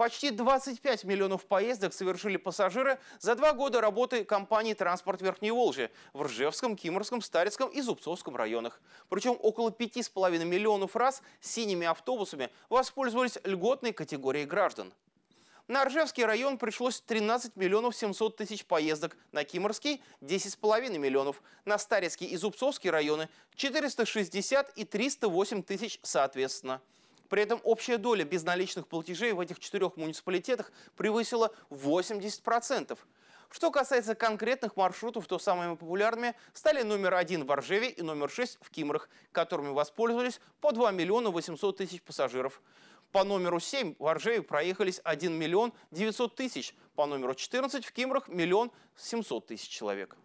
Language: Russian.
Почти 25 миллионов поездок совершили пассажиры за два года работы компании «Транспорт Верхней Волжи» в Ржевском, Киморском, Старицком и Зубцовском районах. Причем около 5,5 миллионов раз синими автобусами воспользовались льготной категорией граждан. На Ржевский район пришлось 13 миллионов 700 тысяч поездок, на Киморский – 10,5 миллионов, на Старицкий и Зубцовский районы – 460 и 308 тысяч соответственно. При этом общая доля безналичных платежей в этих четырех муниципалитетах превысила 80%. Что касается конкретных маршрутов, то самыми популярными стали номер один в Ржеве и номер шесть в Кимрах, которыми воспользовались по 2 миллиона 800 тысяч пассажиров. По номеру 7 в Ржеве проехались 1 миллион 900 тысяч, по номеру 14 в Кимрах – миллион 700 тысяч человек.